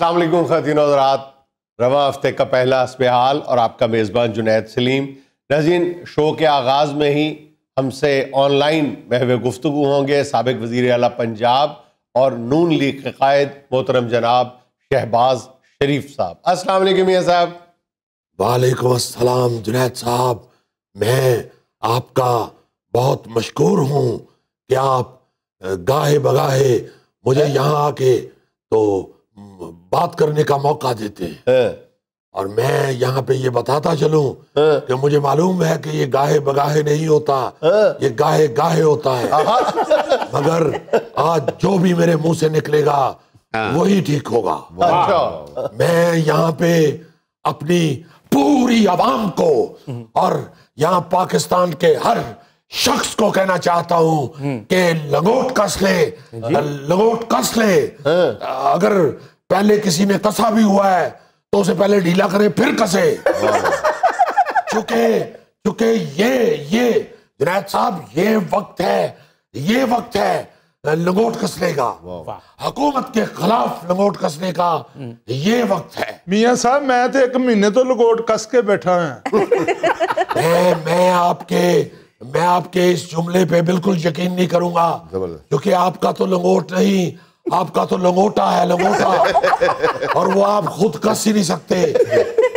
वालेकुम खातिन हजरात रवा हफ्ते का पहला हाल और आपका मेज़बान जुनेद सलीम नजीन शो के आगाज़ में ही हमसे ऑनलाइन महव गुफ्तु होंगे सबक वज़ी अला पंजाब और नून लीग के कायद मोहतरम जनाब शहबाज शरीफ साहब अस्सलाम वालेकुम मियाँ साहब वालेकुम अस्सलाम जुनेद साहब मैं आपका बहुत मशहूर हूँ कि आप गाहे बगाहे मुझे यहाँ आके तो बात करने का मौका देते हैं और मैं यहाँ पे ये बताता चलूं कि मुझे मालूम है कि ये गाहे बगाहे नहीं होता ये गाहे गाहे होता है मगर आज जो भी मेरे मुंह से निकलेगा हाँ। वही ठीक होगा अच्छा। मैं यहाँ पे अपनी पूरी आवाम को हम्म। और यहाँ पाकिस्तान के हर शख्स को कहना चाहता हूं हम्म। कि लंगोट कस ले लंगोट कस ले हाँ। अगर पहले किसी ने कसा भी हुआ है तो उसे पहले ढीला करे फिर कसे चूंकि चूंकि ये ये जुनैद साहब ये वक्त है ये वक्त है लंगोट कसने का हकूमत के खिलाफ लंगोट कसने का हम्म। ये वक्त है मिया साहब मैं तो एक महीने तो लंगोट कस के बैठा है मैं मैं आपके मैं आपके इस जुमले पे बिल्कुल यकीन नहीं करूंगा क्योंकि आपका तो लंगोट नहीं आपका तो लंगोटा है लंगोटा और वो आप खुद कस ही नहीं सकते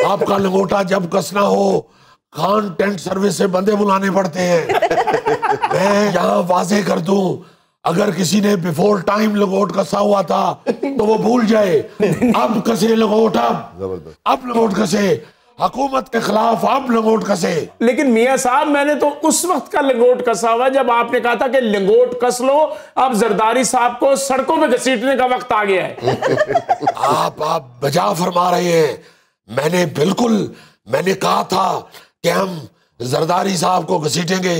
आपका लंगोटा जब कसना हो खान टेंट सर्विस से बंदे बुलाने पड़ते हैं मैं यहाँ वाजे कर दू अगर किसी ने बिफोर टाइम लगोट कसा हुआ था तो वो भूल जाए अब कसे लगोट अब अब लगोट कसे हकूमत के खिलाफ आप लंगोट कसे लेकिन मियाँ साहब मैंने तो उस वक्त का लंगोट कसा हुआ जब आपने कहा था कि लंगोट कस लो अब जरदारी साहब को सड़कों में घसीटने का वक्त आ गया है आप आप बजा फरमा रहे हैं मैंने बिल्कुल मैंने कहा था कि हम जरदारी साहब को घसीटेंगे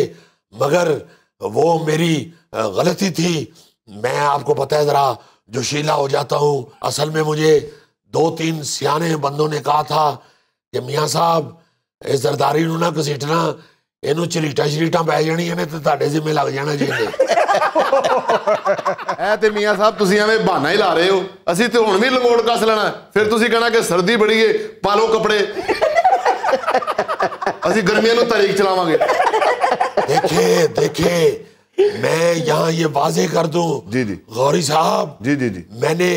मगर वो मेरी गलती थी मैं आपको पता है ज़रा जोशीला हो जाता हूँ असल में मुझे दो तीन सियाने बंदों ने कहा था ਕਿ ਮੀਆਂ ਸਾਹਿਬ ਇਹ ਜ਼ਰਦਾਰੀ ਨੂੰ ਨਾ ਘਸੀਟਣਾ ਇਹਨੂੰ ਚਰੀਟਾ ਸ਼ਰੀਟਾਂ ਪੈ ਜਾਣੀਆਂ ਨੇ ਤੇ ਤੁਹਾਡੇ ਜ਼ਿੰਮੇ ਲੱਗ ਜਾਣਾ ਜੀ ਇਹ ਤੇ ਮੀਆਂ ਸਾਹਿਬ ਤੁਸੀਂ ਐਵੇਂ ਬਹਾਨਾ ਹੀ ਲਾ ਰਹੇ ਹੋ ਅਸੀਂ ਤੇ ਹੁਣ ਵੀ ਲੰਗੋੜ ਕੱਸ ਲੈਣਾ ਫਿਰ ਤੁਸੀਂ ਕਹਣਾ ਕਿ ਸਰਦੀ ਬੜੀ ਏ ਪਾ ਲਓ ਕੱਪੜੇ ਅਸੀਂ ਗਰਮੀਆਂ ਨੂੰ ਤਾਰੀਖ ਚਲਾਵਾਂਗੇ ਦੇਖੇ ਦੇਖੇ मैं यहाँ ये वाजे कर दूं जी जी गौरी साहब जी जी जी मैंने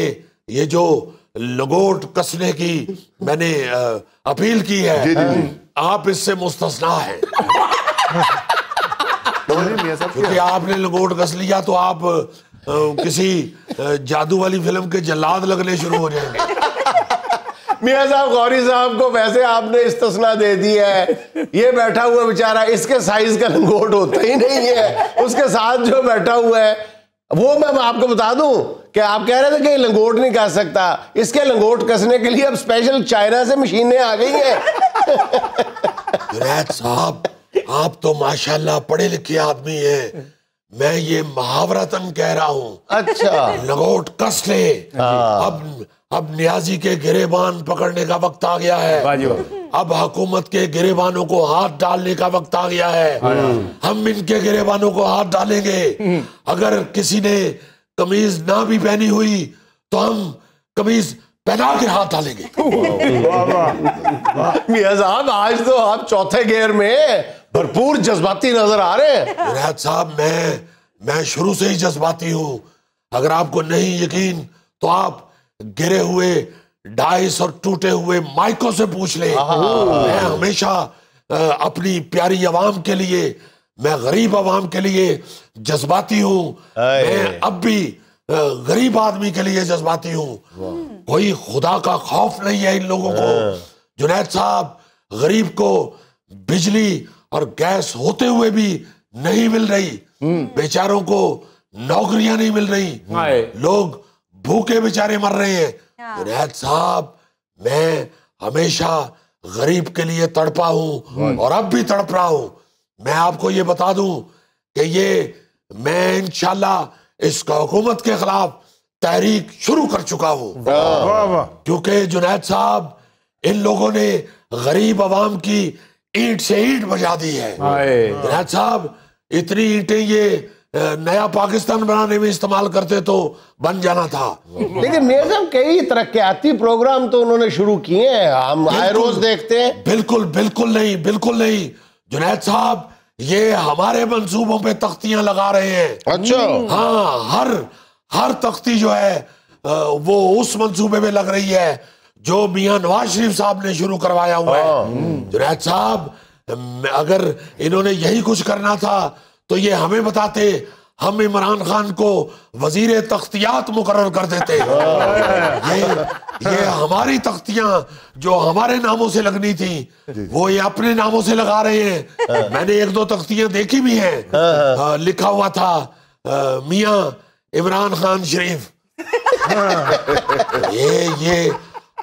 ये जो लगोट कसने की मैंने आ, अपील की है जी जी जी आप इससे मुस्तना है क्योंकि आपने लंगोट कस लिया तो आप किसी जादू वाली फिल्म के जल्लाद लगने शुरू हो जाएंगे मियाँ साहब गौरी साहब को वैसे आपने इस्तना दे दी है ये बैठा हुआ बेचारा इसके साइज का लंगोट होता ही नहीं है उसके साथ जो बैठा हुआ है वो मैं आपको बता दूं कि आप कह रहे थे कि लंगोट नहीं कस सकता इसके लंगोट कसने के लिए अब स्पेशल चाइना से मशीनें आ गई हैं साहब आप तो माशाल्लाह पढ़े लिखे आदमी है मैं ये महावरतन कह रहा हूँ अच्छा लंगोट कस ले हाँ। अब अब न्याजी के गिरेबान पकड़ने का वक्त आ गया है अब हुकूमत के गिरेबानों को हाथ डालने का वक्त आ गया है हाँ, हाँ। हम इनके गिरेबानों को हाथ डालेंगे हम्म। अगर किसी ने कमीज ना भी पहनी हुई तो हम कमीज पहना के हाथ डालेंगे आज तो आप चौथे गेयर में भरपूर जज्बाती नजर आ रहे हैं साहब मैं मैं शुरू से ही जज्बाती हूँ अगर आपको नहीं यकीन तो आप गिरे हुए डाइस और टूटे हुए माइकों से पूछ ले मैं हमेशा अपनी प्यारी आवाम के लिए मैं गरीब आवाम के लिए जज्बाती हूँ मैं अब भी गरीब आदमी के लिए जज्बाती हूँ कोई खुदा का खौफ नहीं है इन लोगों को जुनेद साहब गरीब को बिजली और गैस होते हुए भी नहीं मिल रही हम्म। बेचारों को नौकरियां नहीं मिल रही लोग भूखे बेचारे मर रहे हैं जुनेद साहब मैं हमेशा गरीब के लिए तड़पा हूं और अब भी तड़प रहा हूं मैं आपको ये बता दूं कि ये मैं इंशाल्लाह इस हुकूमत के खिलाफ तहरीक शुरू कर चुका हूं क्योंकि जुनेद साहब इन लोगों ने गरीब आवाम की ईट से ईट बजा दी है जुनेद साहब इतनी ईटें ये नया पाकिस्तान बनाने में इस्तेमाल करते तो बन जाना था लेकिन निजाम कई तरक्याती प्रोग्राम तो उन्होंने शुरू किए हैं हम आए रोज देखते हैं बिल्कुल बिल्कुल नहीं बिल्कुल नहीं जुनैद साहब ये हमारे मंसूबों पे तख्तियां लगा रहे हैं अच्छा हाँ हर हर तख्ती जो है वो उस मंसूबे में लग रही है जो मियाँ नवाज शरीफ साहब ने शुरू करवाया हुआ है हाँ। जुनैद साहब अगर इन्होंने यही कुछ करना था तो ये हमें बताते हम इमरान खान को वजीर तख्तियात मुकर कर देते हाँ। ये ये हमारी तख्तियां जो हमारे नामों से लगनी थी वो ये अपने नामों से लगा रहे हैं हाँ। मैंने एक दो तख्तियां देखी भी हैं हाँ, लिखा हुआ था मिया इमरान खान शरीफ ये ये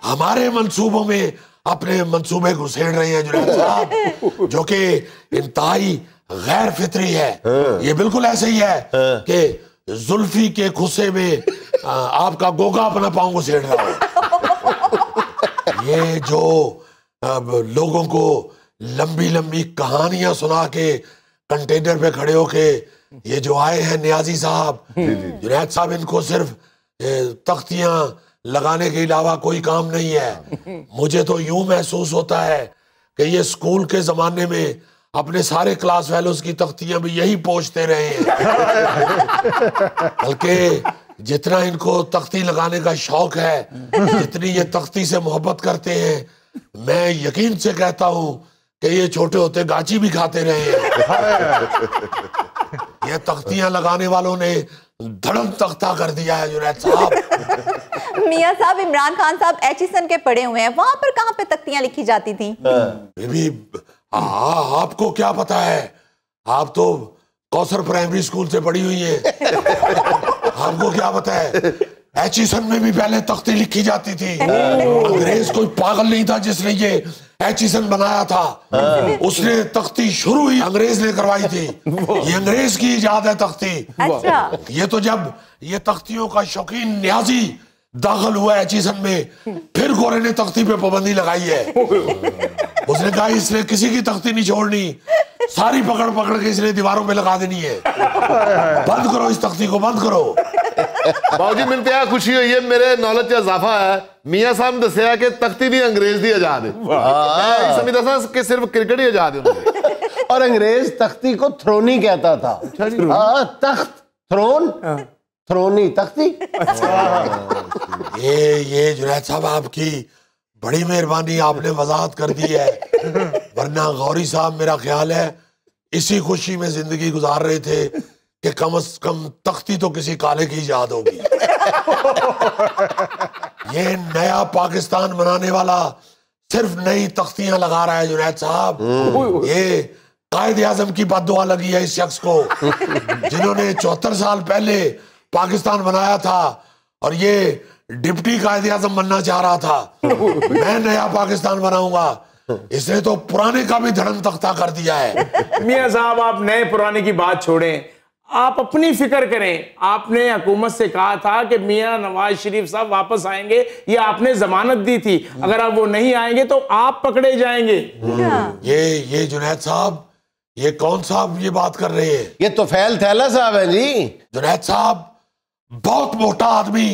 हमारे मंसूबों में अपने मंसूबे घुसेड़ रहे हैं साहब जो कि इंतहाई गैर फितरी है हाँ। ये बिल्कुल ऐसे ही है हाँ। कि जुल्फी के खुसे में आपका गोगा अपना पाओ को सेड़ रहा हो ये जो लोगों को लंबी लंबी कहानियां सुना के कंटेनर पे खड़े होके ये जो आए हैं न्याजी साहब जुनेद साहब इनको सिर्फ तख्तियां लगाने के अलावा कोई काम नहीं है हाँ। मुझे तो यूं महसूस होता है कि ये स्कूल के जमाने में अपने सारे क्लास फेलोज की तख्तियां भी यही पोछते रहे हैं बल्कि जितना इनको तख्ती लगाने का शौक है जितनी ये तख्ती से मोहब्बत करते हैं मैं यकीन से कहता हूं कि ये छोटे होते गाची भी खाते रहे हैं ये तख्तियां लगाने वालों ने धड़म तख्ता कर दिया है जुनैद साहब मियाँ साहब इमरान खान साहब एचिसन के पढ़े हुए हैं वहां पर कहाँ पे तख्तियां लिखी जाती थी बीबी हाँ। आ, हाँ, आपको क्या पता है आप तो कौसर प्राइमरी स्कूल से पढ़ी हुई है आपको क्या पता है एचिसन e में भी पहले तख्ती लिखी जाती थी अंग्रेज कोई पागल नहीं था जिसने ये एचिसन e बनाया था हाँ। उसने तख्ती शुरू ही अंग्रेज ने करवाई थी ये अंग्रेज की इजाद है तख्ती अच्छा। ये तो जब ये तख्तियों का शौकीन न्याजी दाखिल हुआ है चीजन में फिर गोरे ने तख्ती पे पाबंदी लगाई है उसने कहा इसने किसी की तख्ती नहीं छोड़नी सारी पकड़ पकड़ के इसने दीवारों पे लगा देनी है बंद करो इस तख्ती को बंद करो ਬਾਜੀ मिलते हैं खुशी हो ये मेरे नॉलेज का इजाफा है मियाँ साहब ਸਾਹਿਬ ਨੇ ਦੱਸਿਆ ਕਿ ਤਖਤੀ ਵੀ ਅੰਗਰੇਜ਼ ਦੀ ਆਜ਼ਾਦ ਹੈ ਵਾਹ ਇਹ ਸਮਝਦਾ और अंग्रेज तख्ती को थ्रोनी कहता था अच्छा तख्त थ्रोन हाँ। थ्रोनी तख्ती ये ये जुनेद साहब आपकी बड़ी मेहरबानी आपने वजाहत कर दी है वरना गौरी साहब मेरा ख्याल है इसी खुशी में जिंदगी गुजार रहे थे कि कम अज कम तख्ती तो किसी काले की याद होगी ये नया पाकिस्तान बनाने वाला सिर्फ नई तख्तियां लगा रहा है जुनेद साहब हम्म। ये कायद आजम की बद लगी है इस शख्स को जिन्होंने चौहत्तर साल पहले पाकिस्तान बनाया था और ये डिप्टी कायदे आजम बनना चाह रहा था मैं नया पाकिस्तान बनाऊंगा इसने तो पुराने का भी धर्म तख्ता कर दिया है मियाँ साहब आप नए पुराने की बात छोड़ें आप अपनी फिक्र करें आपने हुकूमत से कहा था कि मियाँ नवाज शरीफ साहब वापस आएंगे ये आपने जमानत दी थी अगर आप वो नहीं आएंगे तो आप पकड़े जाएंगे ये ये जुनेद साहब ये कौन साहब ये बात कर रहे हैं ये तो फैल थैला साहब है जी जुनेद साहब बहुत मोटा आदमी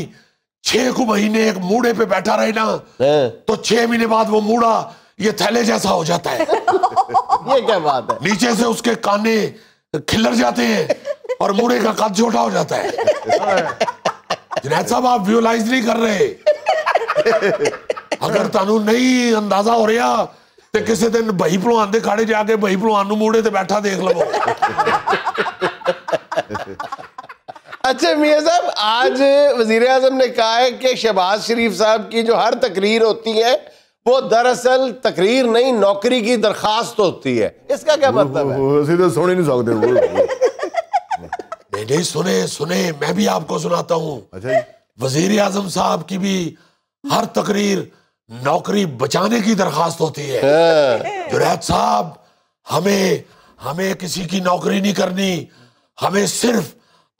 छह को महीने एक मूड़े पे बैठा रहे ना हाँ। तो छह महीने बाद वो मूड़ा ये थैले जैसा हो जाता है ये क्या बात है नीचे से उसके काने खिलर जाते हैं और मूड़े का कद छोटा हो जाता है जुनैद साहब आप व्यूलाइज नहीं कर रहे अगर ਤੁਹਾਨੂੰ नहीं अंदाजा हो रहा तो किसी दिन बही ਭਲਵਾਨ के ਖਾੜੇ जाके बही ਭਈ ਭਲਵਾਨ ਨੂੰ बैठा देख ਬੈਠਾ अच्छा मियाँ साहब आज वजीर अजम ने कहा है कि शहबाज शरीफ साहब की जो हर तकरीर होती है वो दरअसल तकरीर नहीं नौकरी की दरखास्त होती है इसका क्या मतलब है तो सुन ही नहीं सकते नहीं नहीं सुने सुने मैं भी आपको सुनाता हूँ अच्छा। वजीर आजम साहब की भी हर तकरीर नौकरी बचाने की दरखास्त होती है हाँ। जुरैद साहब हमें हमें किसी की नौकरी नहीं करनी हमें सिर्फ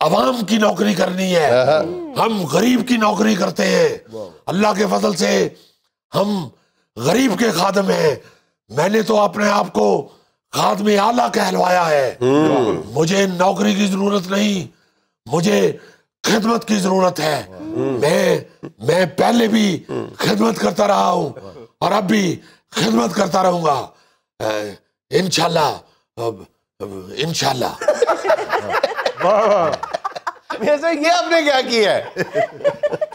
आवाम की नौकरी करनी है हाँ, हाँ। हम गरीब की नौकरी करते हैं अल्लाह के फजल से हम गरीब के खादम हैं मैंने तो अपने आप को खादम आला कहलवाया है हम्म। मुझे नौकरी की जरूरत नहीं मुझे खिदमत की जरूरत है हम्म। मैं मैं पहले भी खिदमत करता रहा हूँ और अब भी खिदमत करता रहूंगा इनशाला इनशाला ऐसा ये आपने क्या किया है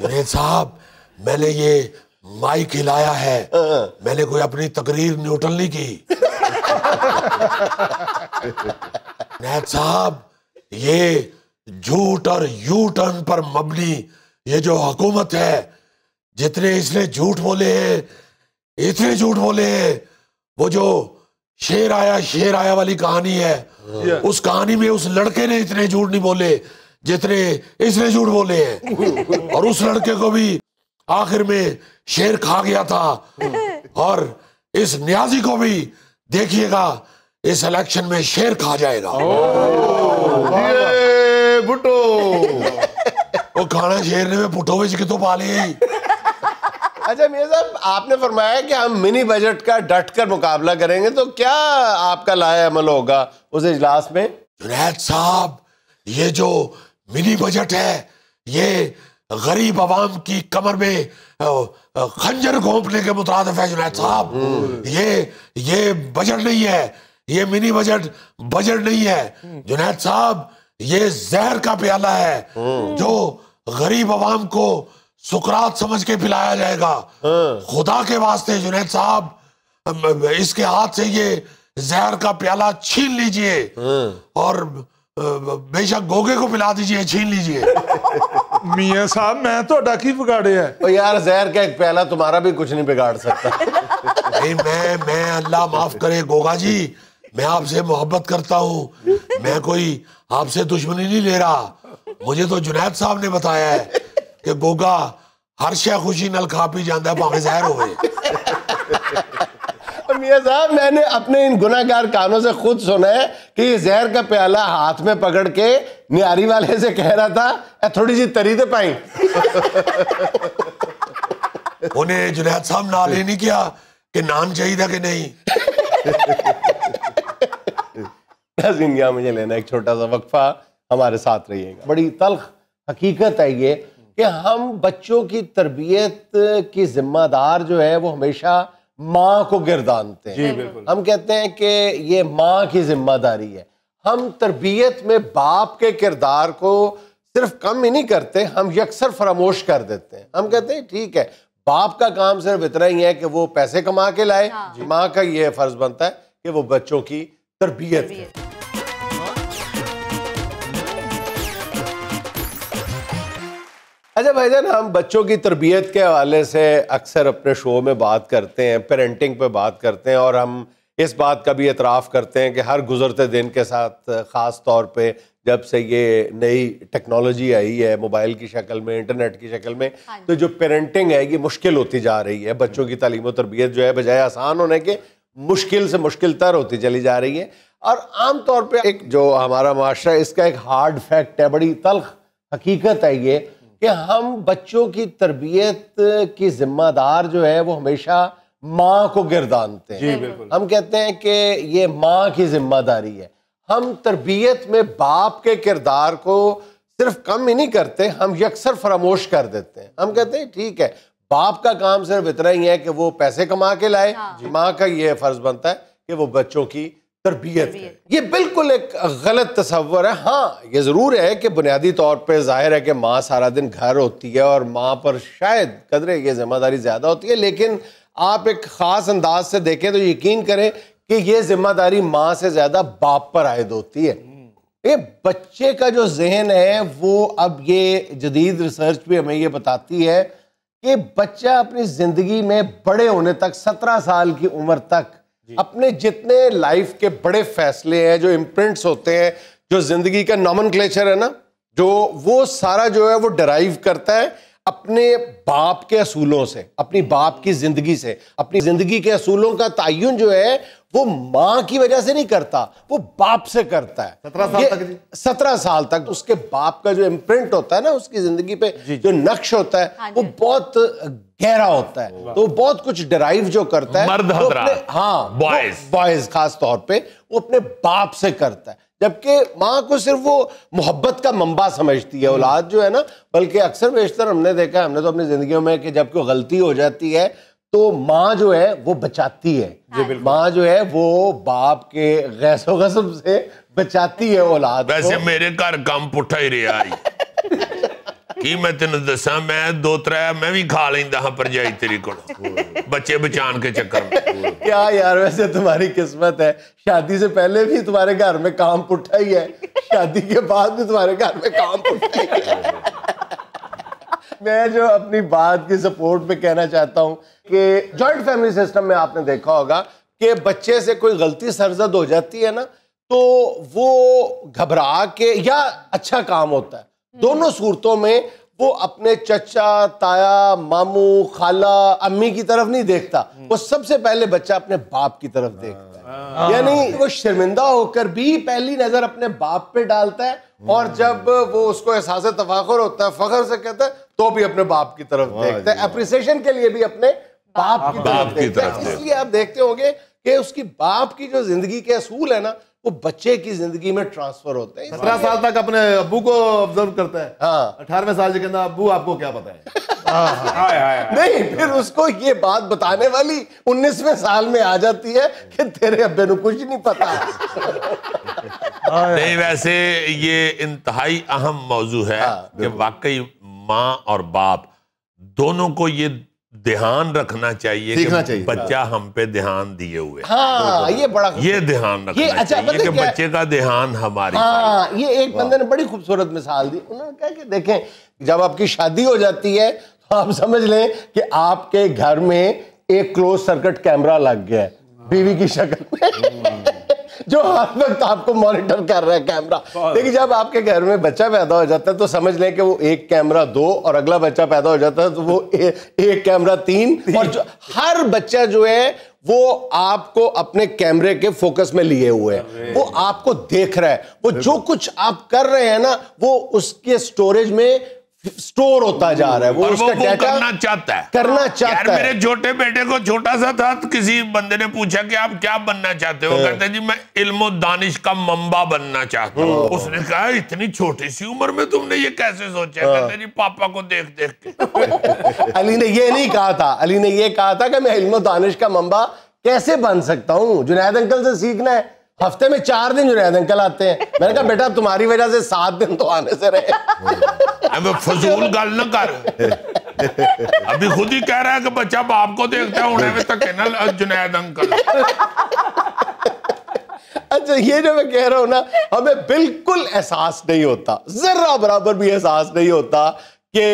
ग्रेड साहब मैंने ये माइक हिलाया है हाँ। मैंने कोई अपनी तकरीर न्यूटल नहीं की साहब ये झूठ और यू टर्न पर मबनी ये जो हुकूमत है जितने इसने झूठ बोले हैं इतने झूठ बोले हैं वो जो शेर आया शेर आया वाली कहानी है उस कहानी में उस लड़के ने इतने झूठ नहीं बोले जितने इसने झूठ बोले हैं और उस लड़के को भी आखिर में शेर खा गया था और इस न्याजी को भी देखिएगा इस इलेक्शन में शेर खा जाएगा ये oh. वो खाना शेर ने में पुटो ਵਿੱਚ ਕਿਤੋਂ पा लिया अच्छा मियाँ साहब आपने फरमाया कि हम मिनी बजट का डट कर मुकाबला करेंगे तो क्या आपका लाया अमल होगा उस इजलास में जुनैद साहब ये जो मिनी बजट है ये गरीब आवाम की कमर में खंजर घोंपने के मुतरद है जुनैद साहब हम्म। ये ये बजट नहीं है ये मिनी बजट बजट नहीं है जुनैद साहब ये जहर का प्याला है हम्म। जो गरीब आवाम को सुकरात समझ के पिलाया जाएगा हाँ। खुदा के वास्ते जुनेद साहब इसके हाथ से ये जहर का प्याला छीन लीजिए हाँ। और बेशक गोगे को पिला दीजिए छीन लीजिए मियाँ साहब मैं तो डाकी बिगाड़े है तो यार जहर का एक प्याला तुम्हारा भी कुछ नहीं बिगाड़ सकता नहीं मैं मैं अल्लाह माफ करे गोगा जी मैं आपसे मोहब्बत करता हूँ मैं कोई आपसे दुश्मनी नहीं ले रहा मुझे तो जुनैद साहब ने बताया है कि गोगा हर शह खुशी ਨਾਲ खा पी जाता ਭਾਵੇਂ ਜ਼ਹਿਰ ਹੋਵੇ साहब मैंने अपने इन गुनागार कानों से खुद सुना है कि जहर का प्याला हाथ में पकड़ के न्यारी वाले से कह रहा था थोड़ी सी तरी दे पाई उन्हें जुनेद साहब नाल ही नहीं किया कि नान चाहिए था कि नहीं जिंदगी मुझे लेना एक छोटा सा वक्फा हमारे साथ रहिएगा बड़ी तलख हकीकत है ये कि हम बच्चों की तरबियत की जिम्मेदार जो है वो हमेशा माँ को गिरदानते हैं जी बिल्कुल हम कहते हैं कि ये माँ की जिम्मेदारी है हम तरबियत में बाप के किरदार को सिर्फ कम ही नहीं करते हम यकसर फरामोश कर देते हैं हम कहते हैं ठीक है बाप का काम सिर्फ इतना ही है कि वो पैसे कमा के लाए हाँ। माँ का ये फर्ज बनता है कि वो बच्चों की तरबियत अच्छा भाईजान हम बच्चों की तरबियत के हवाले से अक्सर अपने शो में बात करते हैं पेरेंटिंग पे बात करते हैं और हम इस बात का भी एतराफ़ करते हैं कि हर गुजरते दिन के साथ ख़ास तौर पे जब से ये नई टेक्नोलॉजी आई है मोबाइल की शक्ल में इंटरनेट की शक्ल में हाँ तो जो पेरेंटिंग है ये मुश्किल होती जा रही है बच्चों की तलीम तरबियत जो है बजाय आसान होने के मुश्किल से मुश्किल तर होती चली जा रही है और आम तौर पर एक जो हमारा माशरा इसका एक हार्ड फैक्ट है बड़ी तलख हकीकत है ये कि हम बच्चों की तरबियत की जिम्मेदार जो है वो हमेशा माँ को गिरदानते हैं हम कहते हैं कि ये माँ की जिम्मेदारी है हम तरबियत में बाप के किरदार को सिर्फ कम ही नहीं करते हम यकसर फरामोश कर देते हैं हम कहते हैं ठीक है बाप का काम सिर्फ इतना ही है कि वो पैसे कमा के लाए हाँ। माँ का ये फर्ज बनता है कि वो बच्चों की तरबियत ये बिल्कुल एक गलत तस्वर है हाँ ये ज़रूर है कि बुनियादी तौर पर जाहिर है कि माँ सारा दिन घर होती है और माँ पर शायद कदरे ये जिम्मेदारी ज़्यादा होती है लेकिन आप एक ख़ास अंदाज से देखें तो यकीन करें कि यह जिम्मेदारी माँ से ज़्यादा बाप पर आयद होती है ये बच्चे का जो जहन है वो अब ये जदीद रिसर्च भी हमें ये बताती है कि बच्चा अपनी ज़िंदगी में बड़े होने तक सत्रह साल की उम्र तक अपने जितने लाइफ के बड़े फैसले हैं जो इम्प्रिंट्स होते हैं जो जिंदगी का नॉमन है ना जो वो सारा जो है वो डराइव करता है अपने बाप के असूलों से अपनी बाप की जिंदगी से अपनी जिंदगी के असूलों का तयन जो है वो माँ की वजह से नहीं करता वो बाप से करता है सत्रह साल तक सत्रह साल तक उसके बाप का जो इम्प्रिंट होता है ना उसकी जिंदगी पे जो नक्श होता है हाँ वो हाँ बहुत गहरा होता है तो बहुत कुछ डराइव जो करता है मर्द तो अपने, हाँ बॉयज बॉयज खास तौर पे वो अपने बाप से करता है जबकि माँ को सिर्फ वो मोहब्बत का मंबा समझती है औलाद जो है ना बल्कि अक्सर बेशतर हमने देखा हमने तो अपनी जिंदगी में कि जब कोई गलती हो जाती है तो माँ जो है वो बचाती है माँ जो है वो बाप के गैसो गसम से बचाती है औलाद वैसे मेरे घर कम पुठा ही रहा है मैं तेन दसा मैं दो त्रै मैं भी खा ਖਾ हाँ ਹਾਂ ਪਰਜਾਈ ਤੇਰੀ ਕੋਲ ਬੱਚੇ ਬਚਾਣ ਕੇ ਚੱਕਰ ਕਿਆ ਯਾਰ ਵੈਸੇ ਤੁਹਾਡੀ ਕਿਸਮਤ ਹੈ शादी से पहले भी तुम्हारे घर में काम पुठा ही है शादी के बाद भी तुम्हारे घर में काम पुठा ही है मैं जो अपनी बात की सपोर्ट पे कहना चाहता हूँ कि जॉइंट फैमिली सिस्टम में आपने देखा होगा कि बच्चे से कोई गलती सरजद हो जाती है ना तो वो घबरा के या अच्छा काम होता है दोनों सूरतों में वो अपने चचा ताया मामू खाला अम्मी की तरफ नहीं देखता वो सबसे पहले बच्चा अपने बाप की तरफ देखता है हाँ। यानी वो शर्मिंदा होकर भी पहली नजर अपने बाप पे डालता है और जब वो उसको एहसास तफाखर होता है फखर से कहता है तो भी अपने बाप की तरफ देखते है अप्रिसिएशन के लिए भी अपने बाप की तरफ देखते हैं इसलिए आप देखते होंगे कि उसकी बाप की जो जिंदगी के असूल है ना वो बच्चे की जिंदगी में ट्रांसफर होते हैं सत्रह साल तक अपने अबू को ऑब्जर्व करता है हाँ। अठारहवें साल के अंदर अबू आपको क्या पता है हाँ, हाँ, नहीं फिर उसको ये बात बताने वाली उन्नीसवें साल में आ जाती है कि तेरे अब्बे ने कुछ नहीं पता नहीं वैसे ये इंतहाई अहम मौजू है कि वाकई माँ और बाप दोनों को ये ध्यान रखना चाहिए देखना चाहिए बच्चा हम पे ध्यान दिए हुए हाँ तो ये बड़ा ये ध्यान रखना ये अच्छा चाहिए मतलब कि बच्चे का ध्यान हमारे हाँ ये एक बंदे ने बड़ी खूबसूरत मिसाल दी उन्होंने कहा कि देखें जब आपकी शादी हो जाती है तो आप समझ लें कि आपके घर में एक क्लोज सर्किट कैमरा लग गया है बीवी की शक्ल में हम्म। जो हर वक्त आपको मॉनिटर कर रहा है कैमरा देखिए जब आपके घर में बच्चा पैदा हो जाता है तो समझ लें कि वो एक कैमरा दो और अगला बच्चा पैदा हो जाता है तो वो ए, एक कैमरा तीन, तीन। और जो, हर बच्चा जो है वो आपको अपने कैमरे के फोकस में लिए हुए हैं वो आपको देख रहा है वो जो कुछ आप कर रहे हैं ना वो उसके स्टोरेज में स्टोर होता जा रहा है वो, उसका वो, वो करना चाहता है करना चाहता है मेरे छोटे बेटे को छोटा सा था तो किसी बंदे ने पूछा कि आप क्या बनना चाहते हो हाँ। कहते जी मैं इल्मो दानिश का मम्बा बनना चाहता हूँ हाँ। उसने कहा इतनी छोटी सी उम्र में तुमने ये कैसे सोचा हाँ। कहते जी पापा को देख देख के अली ने ये नहीं कहा था अली ने ये कहा था कि मैं इल्मो दानिश का मम्बा कैसे बन सकता हूँ जुनैद अंकल से सीखना है हफ्ते में चार दिन जुनैद अंकल आते हैं मैंने कहा बेटा तुम्हारी वजह से सात दिन तो आने से रहे मैं फजूल गल ना कर अभी खुद ही कह रहा है कि बच्चा बाप को देखता है उन्हें तक तो ना जुनैद अंकल अच्छा ये जो मैं कह रहा हूं ना हमें बिल्कुल एहसास नहीं होता जरा बराबर भी एहसास नहीं होता कि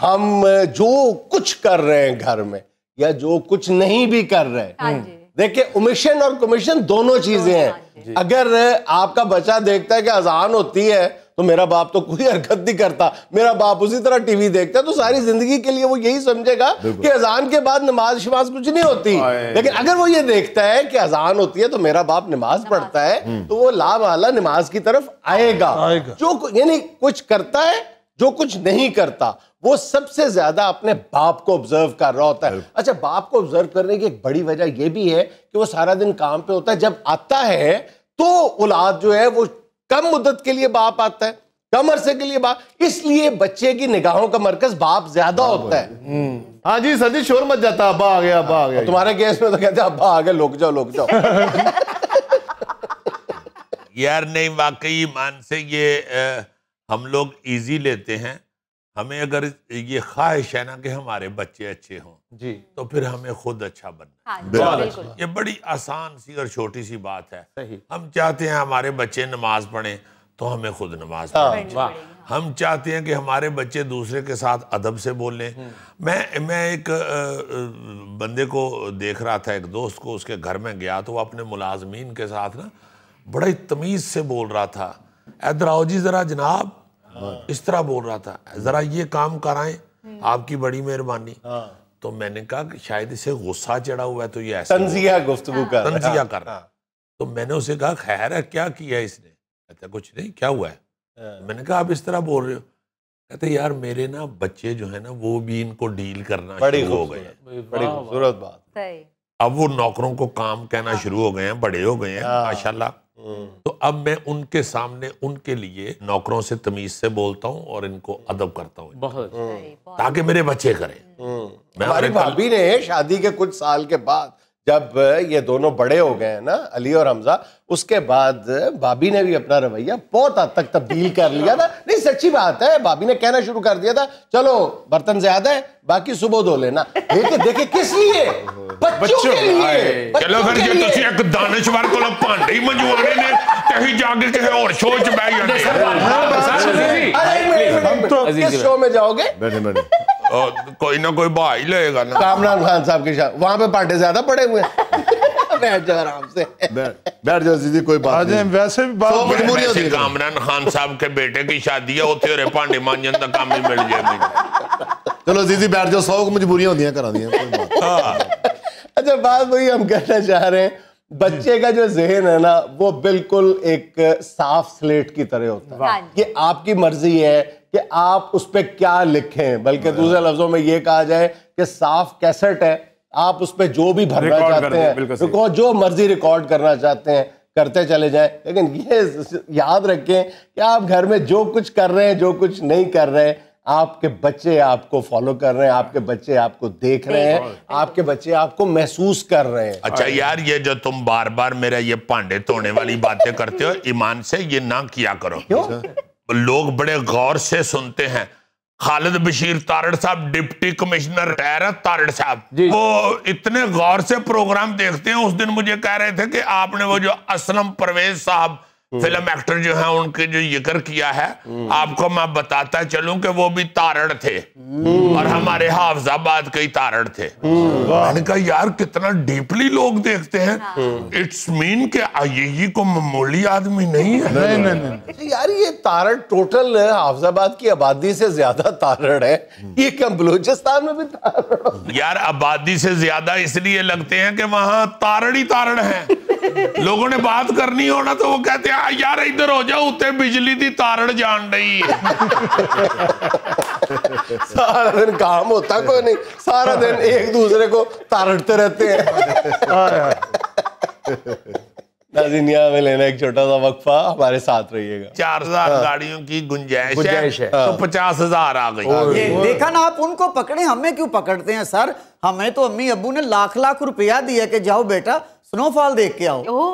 हम जो कुछ कर रहे हैं घर में या जो कुछ नहीं भी कर रहे हैं हाँ देखिए उमिशन और कमीशन दोनों चीजें हैं हाँ अगर आपका बच्चा देखता है कि अजान होती है तो मेरा बाप तो कोई हरकत नहीं करता मेरा बाप उसी तरह टीवी देखता तो सारी जिंदगी के लिए वो यही समझेगा कि अजान के बाद नमाज शमाज कुछ नहीं होती लेकिन अगर वो ये देखता है कि अजान होती है तो मेरा बाप नमाज पढ़ता है हम्म। तो वो लाभ आला नमाज की तरफ आएगा, जो यानी कुछ करता है जो कुछ नहीं करता वो सबसे ज्यादा अपने बाप को ऑब्जर्व कर रहा होता है अच्छा बाप को ऑब्जर्व करने की एक बड़ी वजह यह भी है कि वो सारा दिन काम पे होता है जब आता है तो औलाद जो है वो कम मुद्दत के लिए बाप आता है कम अरसे के लिए बाप इसलिए बच्चे की निगाहों का मरकज बाप ज्यादा होता है हम्म। हाँ जी सदी शोर मच जाता अब्बा आ गया अब्बा आ गया तुम्हारे केस में तो कहते अब्बा आ गया लोक जाओ लोक जाओ यार नहीं वाकई मान से ये आ, हम लोग इजी लेते हैं हमें अगर ये ख्वाहिश है ना कि हमारे बच्चे अच्छे हों जी तो फिर हमें खुद अच्छा बनना हाँ, ये बड़ी आसान सी और छोटी सी बात है सही। हम चाहते हैं हमारे बच्चे नमाज पढ़े तो हमें खुद नमाज हाँ, पढ़े हम चाहते हैं कि हमारे बच्चे दूसरे के साथ अदब से बोलें हम्म। मैं मैं एक बंदे को देख रहा था एक दोस्त को उसके घर में गया तो वो अपने मुलाजमीन के साथ ना बड़ा तमीज़ से बोल रहा था ऐदराओ जी ज़रा जनाब हाँ। इस तरह बोल रहा था जरा ये काम कराएं आपकी बड़ी मेहरबानी हाँ। तो मैंने कहा शायद इसे गुस्सा चढ़ा हुआ है तो ये ऐसा तंजिया कर तंजिया हाँ, कर तो मैंने उसे कहा खैर है क्या किया इसने कहता कुछ नहीं क्या हुआ है तो मैंने कहा आप इस तरह बोल रहे हो कहते यार मेरे ना बच्चे जो है ना वो भी इनको डील करना बड़ी हो गए बड़ी खूबसूरत बात अब वो नौकरों को काम कहना शुरू हो गए हैं बड़े हो गए हैं माशाल्लाह हम्म। तो अब मैं उनके सामने उनके लिए नौकरों से तमीज से बोलता हूँ और इनको अदब करता हूँ हम्म। ताकि मेरे बच्चे करें हम्म। हमारी भाभी ने शादी के कुछ साल के बाद जब ये दोनों बड़े हो गए हैं ना अली और हमजा उसके बाद भाभी ने भी अपना रवैया बहुत हद तक तब्दील कर लिया था नहीं सच्ची बात है भाभी ने कहना शुरू कर दिया था चलो बर्तन ज्यादा है बाकी सुबह धो लेना देखे देखे किस लिए बच्चों के लिए चलो फिर जे कोई ना कोई भाई लेगा ना कामरान खान साहब के साथ वहां पे पांडे ज्यादा पड़े हुए बैठ जाओ आराम से बैठ जाओ जी कोई बात नहीं वैसे भी बात तो कामरान खान साहब के बेटे की शादी है उथे रे पांडे मांजन तक काम ही मिल जाए चलो दीदी बैठ जाओ सौ मजबूरियां होती करा दी अच्छा बात वही हम कहना चाह रहे हैं बच्चे का जो जहन है ना वो बिल्कुल एक साफ स्लेट की तरह होता है कि आपकी मर्जी है कि आप उस पर क्या लिखें बल्कि हाँ। दूसरे लफ्जों में यह कहा जाए कि साफ कैसेट है आप उस पर जो भी भरना चाहते हैं रिकॉर्ड जो मर्जी रिकॉर्ड करना चाहते हैं करते चले जाएं लेकिन ये याद रखें कि आप घर में जो कुछ कर रहे हैं जो कुछ नहीं कर रहे हैं आपके बच्चे आपको फॉलो कर रहे हैं आपके बच्चे आपको देख रहे हैं आपके बच्चे आपको महसूस कर रहे हैं अच्छा यार ये जो तुम बार बार मेरा ये पांडे तोड़ने वाली बातें करते हो ईमान से ये ना किया करो अच्छा। लोग बड़े गौर से सुनते हैं खालिद बशीर तारड़ साहब डिप्टी कमिश्नर टैरत तारड़ साहब वो इतने गौर से प्रोग्राम देखते हैं उस दिन मुझे कह रहे थे कि आपने वो जो असलम परवेज साहब हम्म। फिल्म एक्टर जो है उनके जो जिक्र किया है हम्म। आपको मैं बताता चलूं कि वो भी तारण थे हम्म। और हमारे हाफजाबाद के ही तारण थे मैंने कहा यार कितना डीपली लोग देखते हैं हाँ। इट्स मीन के आईई को मामूली आदमी नहीं है नहीं, नहीं, नहीं। यार ये तारण टोटल हाफजाबाद की आबादी से ज्यादा तारण है ये क्या बलूचिस्तान में भी तारण यार आबादी से ज्यादा इसलिए लगते हैं कि वहाँ तारण ही तारण है लोगों ने बात करनी होना तो वो कहते हैं ਆ ਯਾਰ ਇੱਧਰ ਹੋ ਜਾ ਉੱਤੇ ਬਿਜਲੀ ਦੀ ਤਾਰੜ ਜਾਣ ਡਈ सारा दिन काम होता कोई नहीं सारा दिन एक दूसरे को तारणते रहते हैं नाजिन में लेना एक छोटा सा वक्फा हमारे साथ रहिएगा चार हजार हाँ। गाड़ियों की गुंजाइश है, है। तो पचास हजार आ गई ये देखा ना आप उनको पकड़े हमें क्यों पकड़ते हैं सर हमें तो अम्मी अबू ने लाख लाख रुपया दिया कि जाओ बेटा स्नोफॉल देख के आओ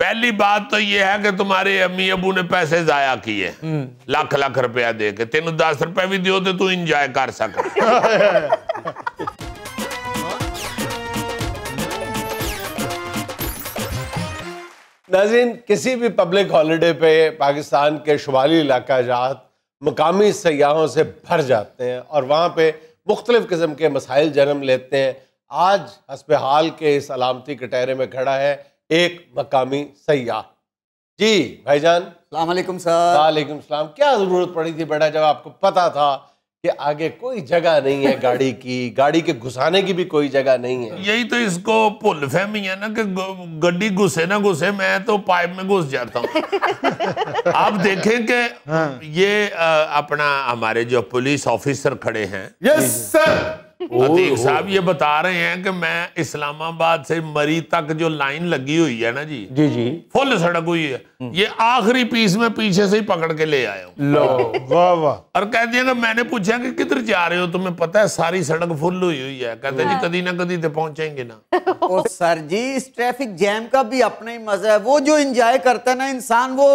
पहली बात तो यह है कि तुम्हारे अम्मी अबू ने पैसे जाया किए हम्म। लाख लाख रुपया दे के तेन दस रुपए भी दियो तो तू इंजॉय कर सक नाजीन किसी भी पब्लिक हॉलीडे पे पाकिस्तान के शुमाली इलाका जात मुकामी सयाहों से भर जाते हैं और वहाँ पे मुख्तलिफ़ किस्म के मसाइल जन्म लेते हैं आज हसब हाल के इस अलामती कटहरे में खड़ा है एक मकामी सयाह जी भाईजान सलामकुम सर वालेकुम सलाम क्या ज़रूरत पड़ी थी बेटा जब आपको पता था कि आगे कोई जगह नहीं है गाड़ी की गाड़ी के घुसाने की भी कोई जगह नहीं है यही तो इसको भूल फहमी है ना कि गड्डी घुसे ना घुसे मैं तो पाइप में घुस जाता हूँ आप देखें कि हाँ। ये अपना हमारे जो पुलिस ऑफिसर खड़े हैं यस सर साहब ये बता रहे हैं कि मैं इस्लामाबाद से मरी तक जो लाइन लगी हुई है ना जी जी जी फुल सड़क हुई है हम्म। ये आखिरी पीस में पीछे से ही पकड़ के ले आया हूँ लो वाह वाह और कहते हैं ना मैंने पूछा कि किधर जा रहे हो तुम्हें पता है सारी सड़क फुल हुई हुई है कहते जी हाँ। कदी ना कदी तो पहुंचेंगे ना ओ सर जी इस ट्रैफिक जैम का भी अपना ही मजा है वो जो इंजॉय करता है ना इंसान वो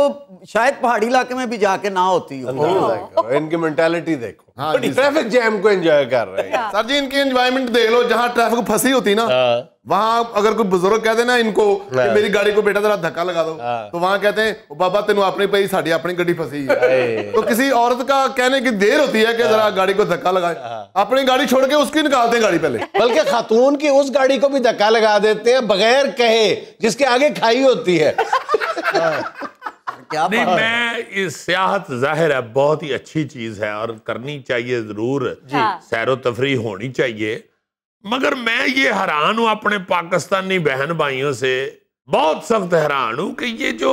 शायद पहाड़ी इलाके में भी जाके ना होती हो हाँ। इनकी मेंटेलिटी देखो ट्रैफिक हाँ, जैम को एंजॉय कर रहे हैं हाँ। सर जी इनकी एंजॉयमेंट देख लो जहाँ ट्रैफिक फंसी होती ना हाँ। वहाँ अगर कोई बुजुर्ग इनको कि मेरी गाड़ी को बेटा जरा धक्का लगा दो तो कहते हैं बाबा तेन अपनी पई साड़ी अपनी गड्डी फंसी तो किसी औरत का कहने की देर होती है कि जरा गाड़ी को धक्का लगाए अपनी गाड़ी छोड़ के उसकी निकालते हैं गाड़ी पहले बल्कि खातून की उस गाड़ी को भी धक्का लगा देते हैं बगैर कहे जिसके आगे खाई होती है क्या नहीं मैं इस सियाहत जाहिर है बहुत ही अच्छी चीज है और करनी चाहिए जरूर हाँ। सैर तफरी होनी चाहिए मगर मैं ये हैरान हूँ अपने पाकिस्तानी बहन भाइयों से बहुत सख्त हैरान हूँ कि ये जो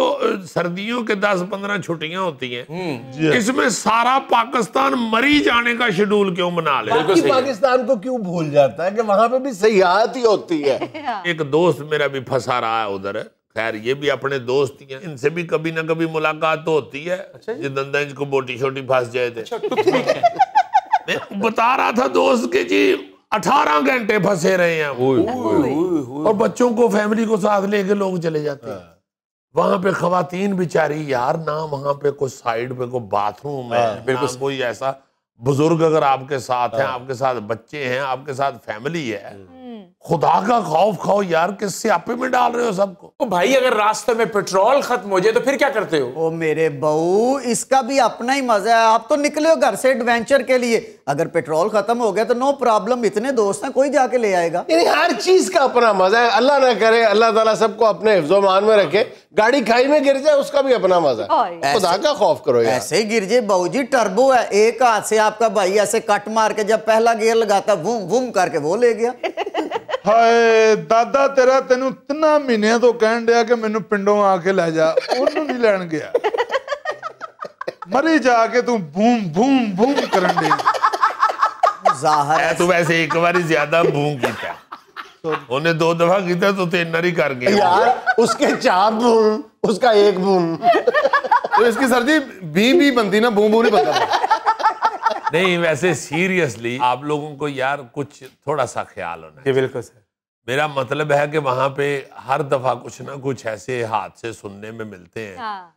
सर्दियों के दस पंद्रह छुट्टियां होती हैं हम्म, इसमें सारा पाकिस्तान मरी जाने का शेड्यूल क्यों मना ले पाकिस्तान को क्यों भूल जाता है कि वहां पे भी सयाहत ही होती है हाँ। एक दोस्त मेरा भी फंसा रहा है उधर खैर ये भी अपने दोस्त ही हैं इनसे भी कभी ना कभी मुलाकात तो होती है अच्छा दंदा बोटी छोटी फंस जाए थे अच्छा, तो मैं बता रहा था दोस्त के जी अठारह घंटे फंसे रहे हैं और बच्चों को फैमिली को साथ लेके लोग चले जाते हैं हाँ। वहां पे खातन बेचारी यार ना वहां पे कोई साइड पे कोई बाथरूम है हाँ, बिल्कुल कोई ऐसा बुजुर्ग अगर आपके साथ है हाँ। आपके साथ बच्चे हैं आपके साथ फैमिली है खुदा का खौफ खाओ यार किस आप में डाल रहे हो सबको तो भाई अगर रास्ते में पेट्रोल खत्म हो जाए तो फिर क्या करते हो ओ मेरे बहू इसका भी अपना ही मजा है आप तो निकले हो घर से एडवेंचर के लिए अगर पेट्रोल खत्म हो गया तो नो प्रॉब्लम इतने दोस्त हैं कोई जाके ले आएगा हर चीज का अपना मजा है अल्लाह ना करे अल्लाह ताला सबको अपने मान में रखे गाड़ी खाई में गिर जाए उसका भी अपना मजा है खुदा का खौफ करो यार ऐसे गिर जाए बहू जी टर्बो है एक हाथ से आपका भाई ऐसे कट मार के जब पहला गियर लगाता वूम वूम करके वो ले गया ਹਾਏ ਦਾਦਾ ਤੇਰਾ ਤੈਨੂੰ ਤਿੰਨਾ ਮਹੀਨਿਆਂ ਤੋਂ ਕਹਿਣ ਡਿਆ ਕਿ ਮੈਨੂੰ ਪਿੰਡੋਂ ਆ ਕੇ ਲੈ ਜਾ ਉਹਨੂੰ ਨਹੀਂ ਲੈਣ ਗਿਆ ਮਰੀ ਜਾ ਕੇ ਤੂੰ ਬੂਮ ਬੂਮ ਬੂਮ ਕਰਨ ਦੇ ਜ਼ਾਹਰ ਹੈ ਤੂੰ ਵੈਸੇ ਇੱਕ ਵਾਰੀ ਜ਼ਿਆਦਾ ਬੂਮ ਕੀਤਾ ਉਹਨੇ ਦੋ ਦਫਾ ਕੀਤਾ ਤੂੰ ਤਿੰਨ ਵਾਰੀ ਕਰ ਗਿਆ ਯਾਰ ਉਸਕੇ ਚਾਰ ਬੂਮ ਉਸਕਾ ਇੱਕ ਬੂਮ तो इसकी सर जी बी बी बनती ना बू बू नहीं बनता नहीं वैसे सीरियसली आप लोगों को यार कुछ थोड़ा सा ख्याल होना जी बिल्कुल सर मेरा मतलब है कि वहाँ पे हर दफा कुछ ना कुछ ऐसे हादसे सुनने में मिलते हैं हाँ।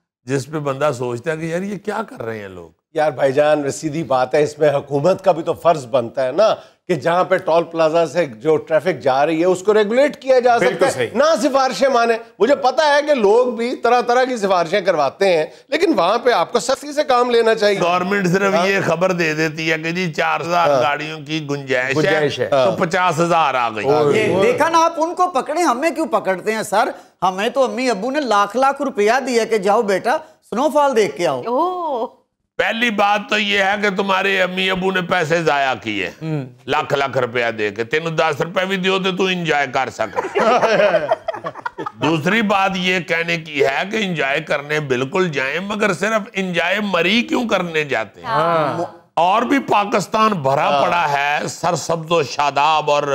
बंदा सोचता है कि यार ये क्या कर रहे हैं लोग यार भाईजान सीधी बात है इसमें हुकूमत का भी तो फर्ज बनता है ना कि जहां पे टोल प्लाजा से जो ट्रैफिक जा रही है उसको रेगुलेट किया जा सकता है ना सिफारिशें माने मुझे पता है कि लोग भी तरह तरह की सिफारिशें करवाते हैं लेकिन वहां पे आपको सख्ती से काम लेना चाहिए गवर्नमेंट सिर्फ हाँ। ये खबर दे देती है कि जी चार हजार हाँ। गाड़ियों की गुंजाइश गुंजाइश है, है तो हाँ। पचास हजार आ गई देखा ना आप उनको पकड़े हमें क्यों पकड़ते हैं सर हमें तो अम्मी अबू ने लाख लाख रुपया दिया कि जाओ बेटा स्नोफॉल देख के आओ पहली बात तो ये है कि तुम्हारे अम्मी अबू ने पैसे जाया किए हम्म। लाख लाख रुपया दे के तेन दस रुपए भी दियो तो तू इंजॉय कर सक दूसरी बात ये कहने की है कि इंजॉय करने बिल्कुल जाए मगर सिर्फ इंजॉय मरी क्यों करने जाते हैं हाँ। और भी पाकिस्तान भरा हाँ। पड़ा है सरसब्जो शादाब और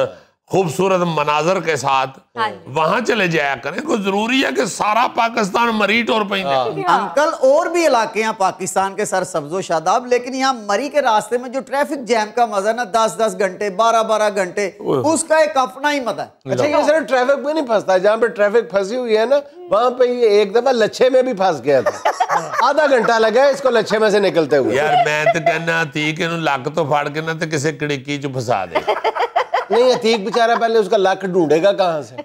खूबसूरत मनाजर के साथ हाँ वहां चले जाया करें को जरूरी है कि सारा पाकिस्तान मरी टोर पे हाँ। हाँ। अंकल और भी इलाके हैं पाकिस्तान के सर सब्जो शादाब लेकिन यहाँ मरी के रास्ते में जो ट्रैफिक जैम का मजा ना दस दस घंटे बारह बारह घंटे उसका एक अपना ही मजा है अच्छा, अच्छा सर ट्रैफिक में नहीं फंसता जहाँ पे ट्रैफिक फंसी हुई है ना वहाँ पे ये एक दफा लच्छे में भी फंस गया था आधा घंटा लगा इसको लच्छे में से निकलते हुए यार मैं तो कहना थी कि लक तो फाड़ के ना तो किसी कड़िकी चु फसा दे नहीं अतीक बेचारा पहले उसका लक ढूंढेगा कहाँ से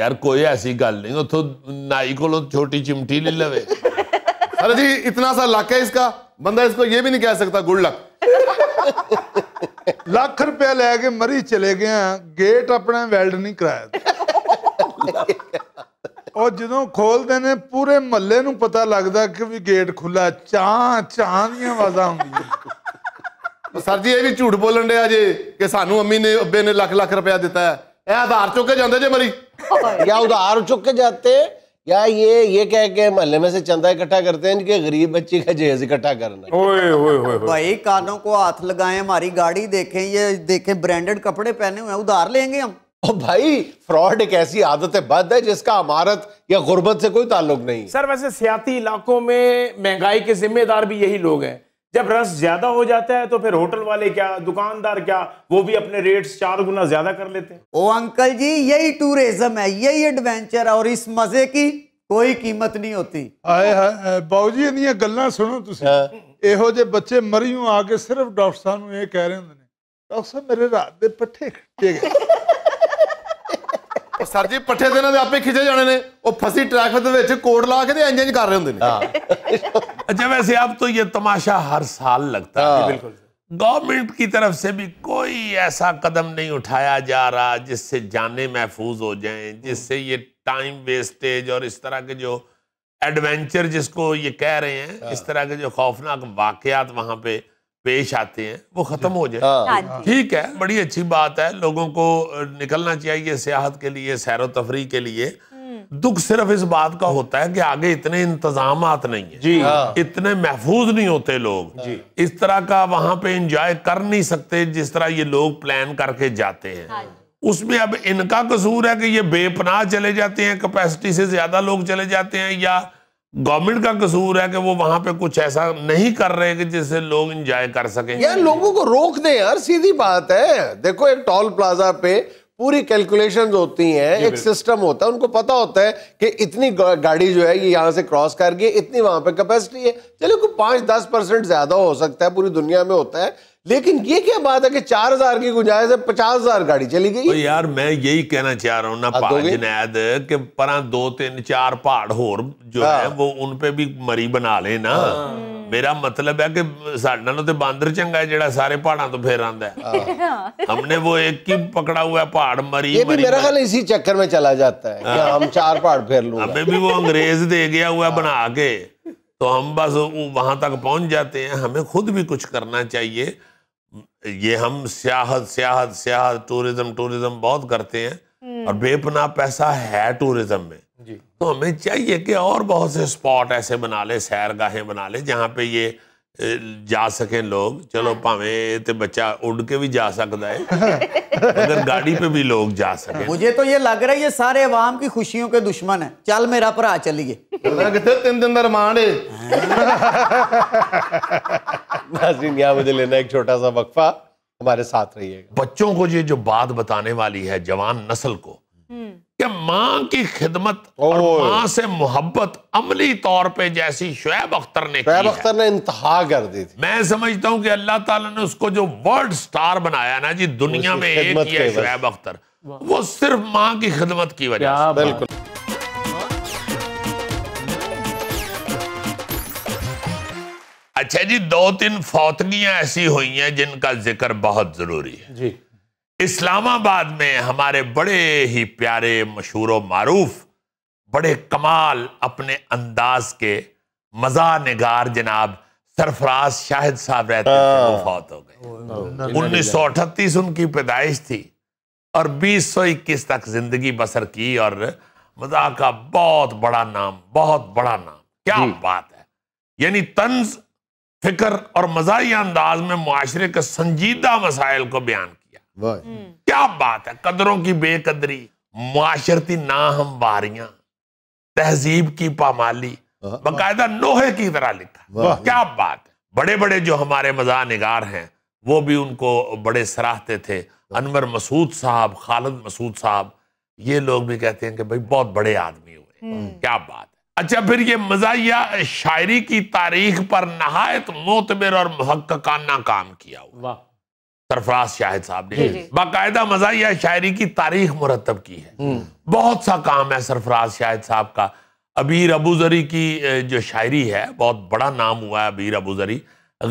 यार कोई ऐसी गल नहीं उतो नाई को छोटी चिमटी ले लवे अरे जी इतना सा लक है इसका बंदा इसको ये भी नहीं कह सकता गुड लक लख रुपया लेके मरी चले गए गेट अपना वेल्ड नहीं कराया और ਜਦੋਂ ਖੋਲਦੇ ਨੇ ਪੂਰੇ ਮਹੱਲੇ ਨੂੰ ਪਤਾ ਲੱਗਦਾ ਕਿ ਵੀ ਗੇਟ ਖੁੱਲਾ ਚਾਂ ਚਾਂ ਦੀਆਂ सर जी ये भी झूठ बोलन डे जे कि सानू अम्मी ने अबे ने लख लख रुपया दिता है यह आधार चुक के जाते जे मरी या उधार चुक के जाते या ये ये कह के महल में से चंदा इकट्ठा करते हैं इनके गरीब बच्ची का जेज इकट्ठा करना ओए ओए ओए भाई कानों को हाथ लगाए हमारी गाड़ी देखें ये देखें ब्रांडेड कपड़े पहने हुए हैं उधार लेंगे हम ओ भाई फ्रॉड एक ऐसी आदत है बद है जिसका अमारत या गुर्बत से कोई ताल्लुक नहीं सर वैसे सियाती इलाकों में महंगाई के जिम्मेदार भी यही लोग हैं जब रस ज्यादा हो जाता है तो फिर होटल वाले क्या दुकानदार क्या वो भी अपने रेट्स चार गुना ज्यादा कर लेते हैं ओ अंकल जी यही टूरिज्म है यही एडवेंचर है और इस मजे की कोई कीमत नहीं होती ਹਾਏ ਹਾਏ ਬਾਉ ਜੀ ਇਹਦੀਆਂ ਗੱਲਾਂ ਸੁਣੋ ਤੁਸੀਂ ਇਹੋ ਜੇ ਬੱਚੇ ਮਰੀਓ ਆ ਕੇ ਸਿਰਫ ਡਾਕਟਰ ਸਾਹਿਬ ਨੂੰ ਇਹ ਕਹਿ ਰਹੇ ਹੁੰਦੇ ਨੇ ਡਾਕਟਰ ਸਾਹਿਬ ਮੇਰੇ ਸਰ ਜੀ ਪੱਠੇ ਆਪੇ ਖਿੱਚੇ ਜਾਣੇ ਨੇ ਉਹ ਫਸੀ ਦੇ ਵਿੱਚ ਕੋਡ ਲਾ ਕੇ ਤੇ ਇੰਜ ਇੰਜ ਕਰ ਰਹੇ ਹੁੰਦੇ ਨੇ गवर्नमेंट की तरफ से भी कोई ऐसा कदम नहीं उठाया जा रहा जिससे जाने महफूज हो जाएं जिससे ये टाइम वेस्टेज और इस तरह के जो एडवेंचर जिसको ये कह रहे हैं इस तरह के जो खौफनाक वाकयात वहां पे पेश आते हैं वो खत्म हो जाए हाँ। हाँ ठीक है बड़ी अच्छी बात है लोगों को निकलना चाहिए सियाहत के लिए सैर तफरी के लिए हम्म। दुख सिर्फ इस बात का होता है कि आगे इतने इंतजाम नहीं है जी हाँ। इतने महफूज नहीं होते लोग जी इस तरह का वहां पे इंजॉय कर नहीं सकते जिस तरह ये लोग प्लान करके जाते हैं उसमें अब इनका कसूर है कि ये बेपनाह चले जाते हैं कैपेसिटी से ज्यादा लोग चले जाते हैं या गवर्नमेंट का कसूर है कि वो वहां पे कुछ ऐसा नहीं कर रहे कि जिससे लोग इंजॉय कर सकें यार लोगों को रोक दे यार सीधी बात है देखो एक टॉल प्लाजा पे पूरी कैलकुलेशन होती हैं एक सिस्टम होता है उनको पता होता है कि इतनी गाड़ी जो है ये यहाँ से क्रॉस कर गई इतनी वहां पे कैपेसिटी है चलो कोई पांच दस परसेंट ज्यादा हो सकता है पूरी दुनिया में होता है लेकिन ये क्या बात है कि चार हजार की गुंजाइश है पचास हजार गाड़ी चली गई तो यार मैं यही कहना चाह रहा हूँ ना जुनैद के परा दो तीन चार पहाड़ होर जो हाँ। है वो उनपे भी मरी बना लेना हाँ। मेरा मतलब है कि साढ़ा तो बंदर चंगा है जरा सारे पहाड़ा तो फिर आंदा है हाँ। हमने वो एक ही पकड़ा हुआ पहाड़ मरी ये भी मरी मेरा ख्याल इसी चक्कर में चला जाता है हाँ। हम चार पहाड़ फेर लू हमें भी वो अंग्रेज दे गया हुआ हाँ। बना के तो हम बस वहां तक पहुंच जाते हैं हमें खुद भी कुछ करना चाहिए ये हम सियाहत सियाहत सियाहत टूरिज्म टूरिज्म बहुत करते हैं हम्म। और बेपना पैसा है टूरिज्म में तो हमें चाहिए कि और बहुत से स्पॉट ऐसे बना ले सैरगाहें बना ले जहाँ पे ये जा ਸਕੇ लोग चलो ਭਾਵੇਂ ਇਹ ਤੇ ਬੱਚਾ ਉੱਡ ਕੇ ਵੀ ਜਾ ਸਕਦਾ गाड़ी पे भी लोग जा सके मुझे तो ये लग रहा है ये सारे अवाम की खुशियों के दुश्मन है चल मेरा भरा चलिए तीन दिन का रिमांड मुझे लेना एक छोटा सा वक्फा हमारे साथ रहिएगा बच्चों को ये जो बात बताने वाली है जवान नस्ल को हम्म। कि माँ की खिदमत और माँ से मोहब्बत अमली तौर पे जैसी शुएब अख्तर ने शुएब अख्तर ने इंतहा कर दी थी मैं समझता हूँ कि अल्लाह ताला ने उसको जो वर्ल्ड स्टार बनाया ना जी दुनिया में एक ही है शुएब अख्तर वो सिर्फ माँ की खिदमत की वजह से बिल्कुल अच्छा जी दो तीन फौतगियां ऐसी हुई हैं जिनका जिक्र बहुत जरूरी है जी इस्लामाबाद में हमारे बड़े ही प्यारे मशहूर मरूफ बड़े कमाल अपने अंदाज के मजा निगार जनाब सरफराज शाहिद साहब रहते थे हाँ। फौत हो गए उन्नीस सौ अठतीस उनकी पैदाइश थी और बीस सौ इक्कीस तक जिंदगी बसर की और मजा का बहुत बड़ा नाम बहुत बड़ा नाम क्या बात है यानी तंज फिक्र और मजाही अंदाज में माशरे के संजीदा मसाइल को बयान हम्म। क्या बात है कदरों की बेकदरी माशरती ना हम बारिया तहजीब की पामाली बकायदा नोहे की तरह लिखा क्या बात है बड़े बड़े जो हमारे मजा निगार हैं वो भी उनको बड़े सराहते थे अनवर मसूद साहब खालिद मसूद साहब ये लोग भी कहते हैं कि भाई बहुत बड़े आदमी हुए हम्म। क्या बात है अच्छा फिर ये मजाया शायरी की तारीख पर नहायत मोतबिर और महक्काना काम किया हुआ सरफराज शाहिद साहब ने बाकायदा मजाहिया शायरी की तारीख मुरतब की है हम्म। बहुत सा काम है सरफराज शाहिद साहब का अबीर अबूजरी की जो शायरी है बहुत बड़ा नाम हुआ है अबीर अबूजरी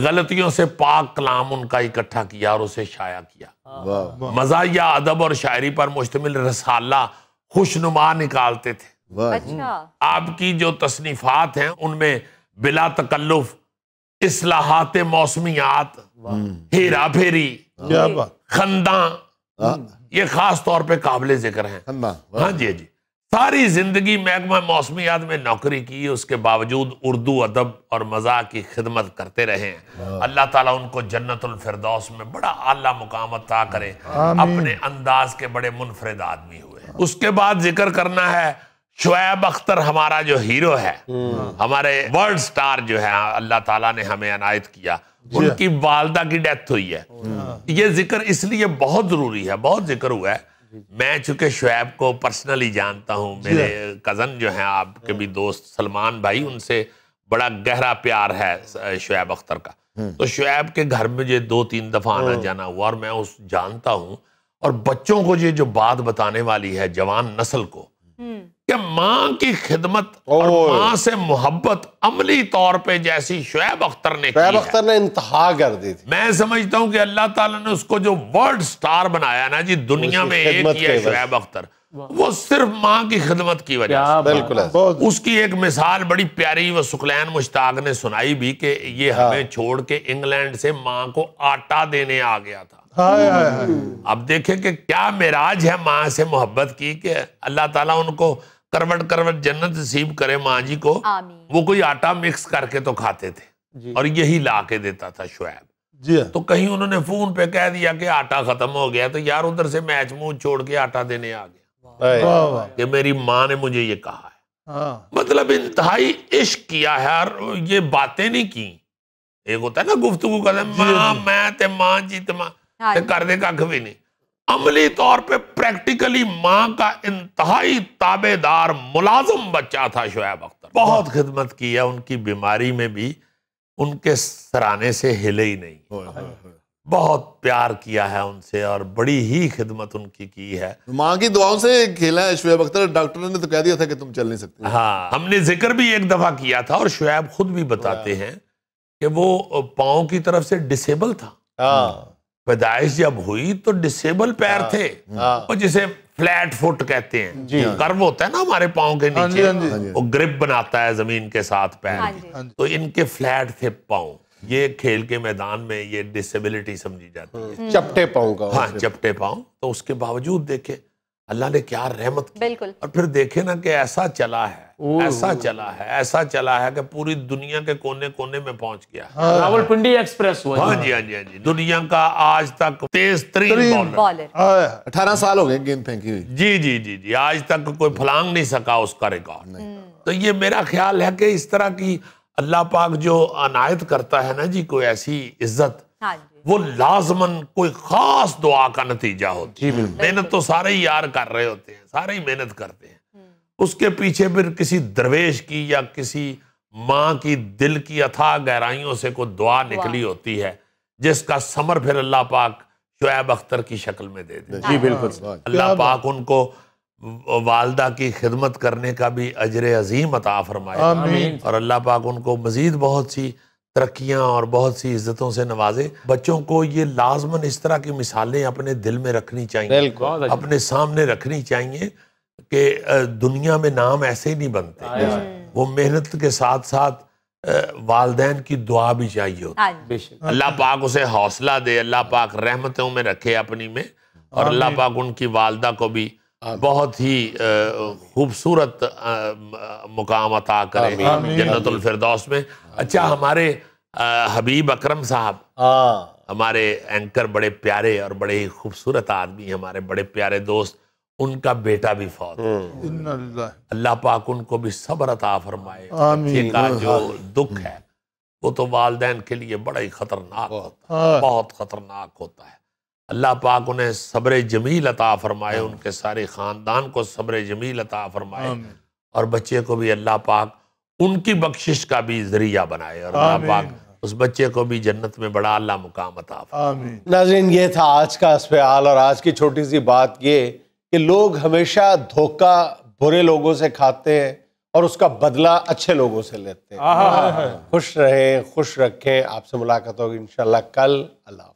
गलतियों से पाक कलाम उनका इकट्ठा किया और उसे शाया किया मजाया अदब और शायरी पर मुश्तमिल रसाला खुशनुमा निकालते थे अच्छा। आपकी जो तसनीफात हैं उनमें बिला तकल्लुफ असलाहत मौसमियात हेरा फेरी खंदा हाँ। ये खास तौर पे काबिल जिक्र हैं हाँ जी जी सारी जिंदगी महकमा मौसमियात में नौकरी की उसके बावजूद उर्दू अदब और मजाक की खिदमत करते रहे हैं अल्लाह ताला उनको जन्नतुल फिरदौस में बड़ा आला मुकाम अता करे अपने अंदाज के बड़े मुनफरद आदमी हुए उसके बाद जिक्र करना है शुएब अख्तर हमारा जो हीरो है हम्म। हमारे वर्ल्ड स्टार जो है अल्लाह ताला ने हमें अनायत किया उनकी वालदा की डेथ हुई है ये जिक्र इसलिए बहुत जरूरी है बहुत जिक्र हुआ है मैं चूंकि शुएब को पर्सनली जानता हूँ मेरे कज़न जो हैं आपके भी दोस्त सलमान भाई उनसे बड़ा गहरा प्यार है शुएब अख्तर का हम्म। तो शुएब के घर में जो दो तीन दफ़ा आना हम्म। जाना हुआ और मैं उस जानता हूँ और बच्चों को ये जो बात बताने वाली है जवान नस्ल को हम्म। कि माँ की खिदमत और माँ से मोहब्बत अमली तौर पे जैसी शुएब अख्तर ने शुएब अख्तर ने इंतहा कर दी थी मैं समझता हूँ कि अल्लाह ताला ने उसको जो वर्ल्ड स्टार बनाया ना जी दुनिया में एक ही है शुएब अख्तर वो सिर्फ माँ की खिदमत की वजह से बिल्कुल उसकी एक मिसाल बड़ी प्यारी व सुखलैन मुश्ताक ने सुनाई भी कि ये हाँ। हमें छोड़ के इंग्लैंड से माँ को आटा देने आ गया था हाँ हाँ। अब देखें कि क्या मेराज है माँ से मोहब्बत की कि अल्लाह ताला उनको करवट करवट जन्नत नसीब करे माँ जी को वो कोई आटा मिक्स करके तो खाते थे और यही ला के देता था शुएब जी तो कहीं उन्होंने फोन पे कह दिया कि आटा खत्म हो गया तो यार उधर से मैच मुंह छोड़ के आटा देने आ गया कि मेरी माँ ने मुझे ये कहा है हाँ। मतलब इंतहाई इश्क किया है और ये बातें नहीं की एक होता है ना गुफ्तगु कदम माँ मैं ते माँ जी ते माँ करने का कख भी नहीं अमली तौर पे प्रैक्टिकली माँ का इंतहाई ताबेदार मुलाजम बच्चा था शोएब अख्तर बहुत खिदमत की है उनकी बीमारी में भी उनके सराने से हिले ही नहीं बहुत प्यार किया है उनसे और बड़ी ही खिदमत उनकी की है माँ की दुआओं से खेला है शुएब अख्तर डॉक्टर ने तो कह दिया था कि तुम चल नहीं सकते हाँ हमने जिक्र भी एक दफा किया था और शुएब खुद भी बताते हैं कि वो पाओ की तरफ से डिसेबल था हाँ। हम्म। पैदाइश जब हुई तो डिसेबल पैर हाँ, थे हाँ। और जिसे फ्लैट फुट कहते हैं कर्व होता है ना हमारे पाओ के हाँ नीचे वो ग्रिप बनाता है जमीन के साथ पैर तो इनके फ्लैट थे पाँव ये खेल के मैदान में ये डिसेबिलिटी समझी जाती है हम्म। चपटे पाओ का हाँ चपटे पाँव तो उसके बावजूद देखे अल्लाह ने क्या रहमत बिल्कुल और फिर देखे ना कि ऐसा चला है ऐसा चला है ऐसा चला है कि पूरी दुनिया के कोने कोने में पहुंच गया हाँ। रावलपिंडी एक्सप्रेस हुआ हाँ जी हाँ जी हाँ जी दुनिया का आज तक तेज तरीन अठारह साल हो गए गेंद फेंकी हुई जी जी जी जी आज तक कोई फलांग नहीं सका उसका रिकॉर्ड तो ये मेरा ख्याल है कि इस तरह की अल्लाह पाक जो अनायत करता है ना जी कोई ऐसी इज्जत हाँ वो लाजमन कोई खास दुआ का नतीजा होती है मेहनत तो सारे ही यार कर रहे होते हैं सारे ही मेहनत करते हैं उसके पीछे फिर किसी दरवेश की या किसी माँ की दिल की अथाह गहराइयों से कोई दुआ निकली होती है जिसका समर फिर अल्लाह पाक शुएब अख्तर की शक्ल में दे दे जी बिल्कुल अल्लाह पाक उनको वालदा की खिदमत करने का भी अजर अजीम अता फरमाया और अल्लाह पाक उनको मज़ीद बहुत सी तरक्याँ और बहुत सी इज्जतों से नवाजे बच्चों को ये लाजमन इस तरह की मिसालें अपने दिल में रखनी चाहिए अपने सामने रखनी चाहिए कि दुनिया में नाम ऐसे ही नहीं बनते हाँ, हाँ। वो मेहनत के साथ साथ वालदेन की दुआ भी चाहिए होती हाँ अल्लाह पाक उसे हौसला दे अल्लाह पाक रहमतों में रखे अपनी में और अल्लाह पाक उनकी वालदा को भी बहुत ही खूबसूरत मुकाम अता करे जन्नतफरदौस में अच्छा हमारे हबीब अकरम साहब हमारे एंकर बड़े प्यारे और बड़े ही खूबसूरत आदमी हमारे बड़े प्यारे दोस्त उनका बेटा भी फौत हम्म। अल्लाह पाक उनको भी सब्र अता फरमाए का हम्म। जो दुख है वो तो वालदेन के लिए बड़ा ही खतरनाक होता है हाँ। बहुत खतरनाक होता है अल्लाह पाक उन्हें सब्र जमील अता फरमाए हाँ। उनके सारे ख़ानदान को सब्र जमील अता फरमाए और बच्चे को भी अल्लाह पाक उनकी बख्शिश का भी जरिया बनाए और अल्लाह पाक उस बच्चे को भी जन्नत में बड़ा अल्लाह मुकाम अता नाजरीन ये था आज का अस्पताल और आज की छोटी सी बात ये कि लोग हमेशा धोखा बुरे लोगों से खाते हैं और उसका बदला अच्छे लोगों से लेते हैं खुश रहें खुश रखें आपसे मुलाकात होगी इंशाल्लाह कल अल्लाह